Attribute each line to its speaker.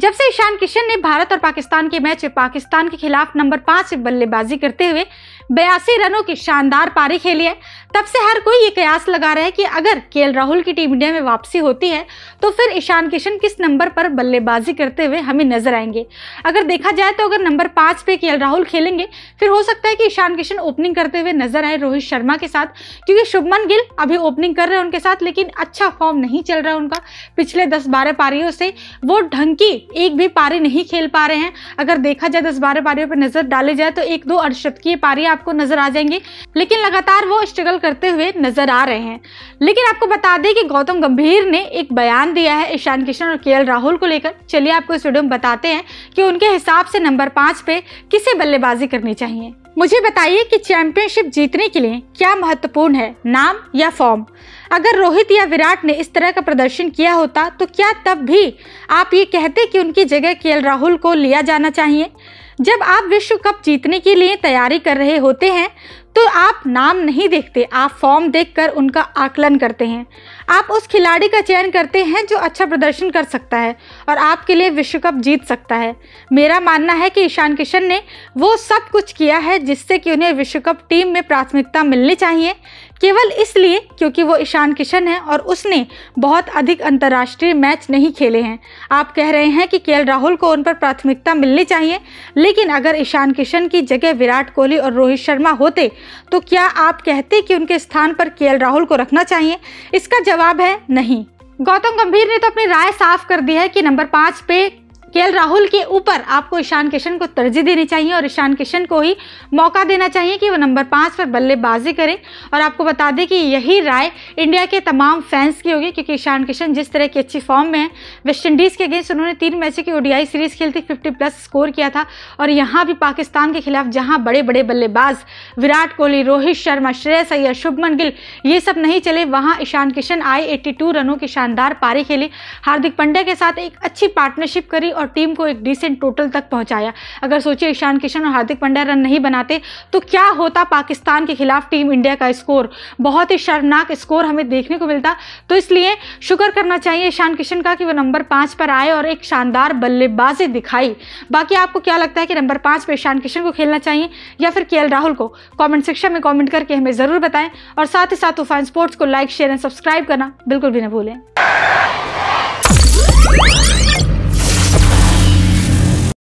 Speaker 1: जब से ईशान किशन ने भारत और पाकिस्तान के मैच में पाकिस्तान के खिलाफ नंबर पांच से बल्लेबाजी करते हुए बयासी रनों की शानदार पारी खेली है तब से हर कोई ये कयास लगा रहा है कि अगर के राहुल की टीम इंडिया में वापसी होती है तो फिर ईशान किशन किस नंबर पर बल्लेबाजी करते हुए हमें नजर आएंगे अगर देखा जाए तो अगर नंबर पांच पे के राहुल खेलेंगे फिर हो सकता है कि ईशान किशन ओपनिंग करते हुए नजर आए रोहित शर्मा के साथ क्योंकि शुभमन गिल अभी ओपनिंग कर रहे हैं उनके साथ लेकिन अच्छा फॉर्म नहीं चल रहा है उनका पिछले दस बारह पारियों से वो ढंकी एक भी पारी नहीं खेल पा रहे हैं अगर देखा जाए दस तो बारह पारियों पर नजर डाली जाए तो एक दो अर्धशतकीय पारी आपको नजर आ जाएंगी लेकिन लगातार वो स्ट्रगल करते हुए नजर आ रहे हैं लेकिन आपको बता दें कि गौतम गंभीर ने एक बयान दिया है ईशान किशन और के राहुल को लेकर चलिए आपको इस वीडियो में बताते हैं कि उनके हिसाब से नंबर पाँच पे किसे बल्लेबाजी करनी चाहिए मुझे बताइए कि चैंपियनशिप जीतने के लिए क्या महत्वपूर्ण है नाम या फॉर्म अगर रोहित या विराट ने इस तरह का प्रदर्शन किया होता तो क्या तब भी आप ये कहते कि उनकी जगह के राहुल को लिया जाना चाहिए जब आप विश्व कप जीतने के लिए तैयारी कर रहे होते हैं तो आप नाम नहीं देखते आप फॉर्म देखकर उनका आकलन करते हैं आप उस खिलाड़ी का चयन करते हैं जो अच्छा प्रदर्शन कर सकता है और आपके लिए विश्व कप जीत सकता है मेरा मानना है कि ईशान किशन ने वो सब कुछ किया है जिससे कि उन्हें विश्व कप टीम में प्राथमिकता मिलनी चाहिए केवल इसलिए क्योंकि वो ईशान किशन है और उसने बहुत अधिक अंतर्राष्ट्रीय मैच नहीं खेले हैं आप कह रहे हैं कि के राहुल को उन पर प्राथमिकता मिलनी चाहिए लेकिन अगर ईशान किशन की जगह विराट कोहली और रोहित शर्मा होते तो क्या आप कहते कि उनके स्थान पर के राहुल को रखना चाहिए इसका जवाब है नहीं गौतम गंभीर ने तो अपनी राय साफ कर दी है कि नंबर पाँच पे के राहुल के ऊपर आपको ईशान किशन को तरजीह देनी चाहिए और ईशान किशन को ही मौका देना चाहिए कि वो नंबर पाँच पर बल्लेबाजी करें और आपको बता दें कि यही राय इंडिया के तमाम फैंस की होगी क्योंकि ईशान किशन जिस तरह की अच्छी फॉर्म में है वेस्टइंडीज़ के अगेंस्ट उन्होंने तीन मैचों की ओडीआई सीरीज़ खेलती फिफ्टी प्लस स्कोर किया था और यहाँ भी पाकिस्तान के खिलाफ जहाँ बड़े बड़े बल्लेबाज विराट कोहली रोहित शर्मा श्रेयस अय्यर शुभमन गिल ये सब नहीं चले वहाँ ईशान किशन आए एट्टी रनों की शानदार पारी खेली हार्दिक पंड्या के साथ एक अच्छी पार्टनरशिप करी और टीम को एक डिसेंट टोटल तक पहुंचाया अगर सोचिए ईशान किशन और हार्दिक पंड्या रन नहीं बनाते तो क्या होता पाकिस्तान के खिलाफ टीम इंडिया का स्कोर बहुत ही शर्मनाक स्कोर हमें देखने को मिलता तो इसलिए शुक्र करना चाहिए ईशान किशन का कि वो नंबर पाँच पर आए और एक शानदार बल्लेबाजी दिखाई बाकी आपको क्या लगता है कि नंबर पाँच पर ईशान किशन को खेलना चाहिए या फिर के राहुल को कॉमेंट सेक्शन में कॉमेंट करके हमें ज़रूर बताएँ और साथ ही साथ तूफान स्पोर्ट्स को लाइक शेयर एंड सब्सक्राइब करना बिल्कुल भी ना भूलें